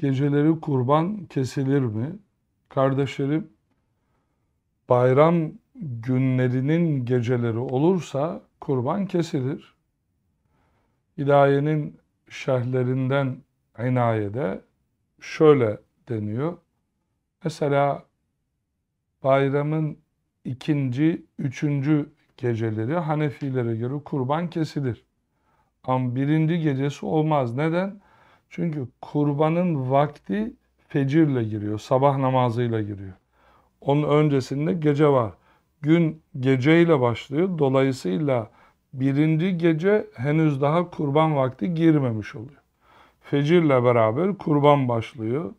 geceleri kurban kesilir mi? Kardeşlerim, bayram günlerinin geceleri olursa kurban kesilir. İlahiyenin şerhlerinden inayede şöyle deniyor. Mesela bayramın ikinci, üçüncü geceleri Hanefilere göre kurban kesilir. Ama birinci gecesi olmaz. Neden? Çünkü kurbanın vakti fecirle giriyor, sabah namazıyla giriyor. Onun öncesinde gece var. Gün geceyle başlıyor. Dolayısıyla birinci gece henüz daha kurban vakti girmemiş oluyor. Fecirle beraber kurban başlıyor.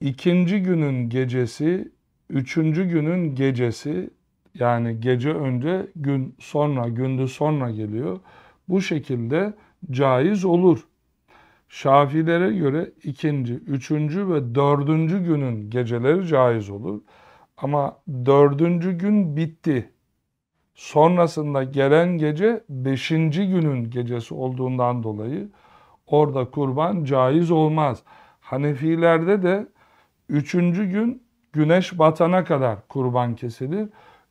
İkinci günün gecesi, üçüncü günün gecesi yani gece önce gün sonra, gündüz sonra geliyor. Bu şekilde caiz olur. Şafilere göre ikinci, üçüncü ve dördüncü günün geceleri caiz olur. Ama dördüncü gün bitti. Sonrasında gelen gece beşinci günün gecesi olduğundan dolayı orada kurban caiz olmaz. Hanefilerde de üçüncü gün güneş batana kadar kurban kesilir.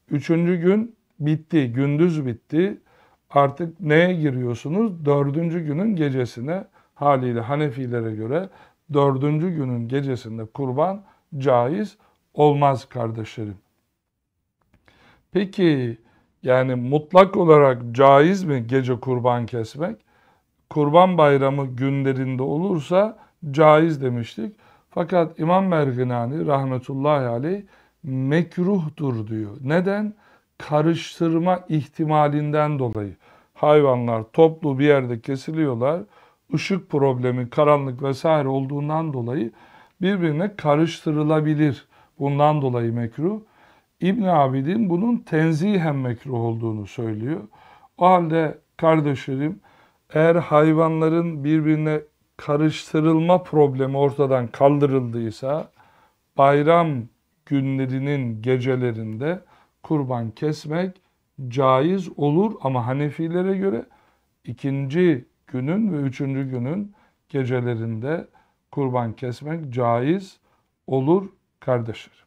Üçüncü gün bitti, gündüz bitti. Artık neye giriyorsunuz? Dördüncü günün gecesine Haliyle Hanefilere göre dördüncü günün gecesinde kurban caiz olmaz kardeşlerim. Peki yani mutlak olarak caiz mi gece kurban kesmek? Kurban bayramı günlerinde olursa caiz demiştik. Fakat İmam Merginani rahmetullahi aleyh mekruhtur diyor. Neden? Karıştırma ihtimalinden dolayı. Hayvanlar toplu bir yerde kesiliyorlar ışık problemi, karanlık vesaire olduğundan dolayı birbirine karıştırılabilir. Bundan dolayı mekruh. İbn Abidin bunun tenzihen mekruh olduğunu söylüyor. O halde kardeşlerim eğer hayvanların birbirine karıştırılma problemi ortadan kaldırıldıysa bayram günlerinin gecelerinde kurban kesmek caiz olur ama Hanefilere göre ikinci günün ve üçüncü günün gecelerinde kurban kesmek caiz olur kardeşlerim.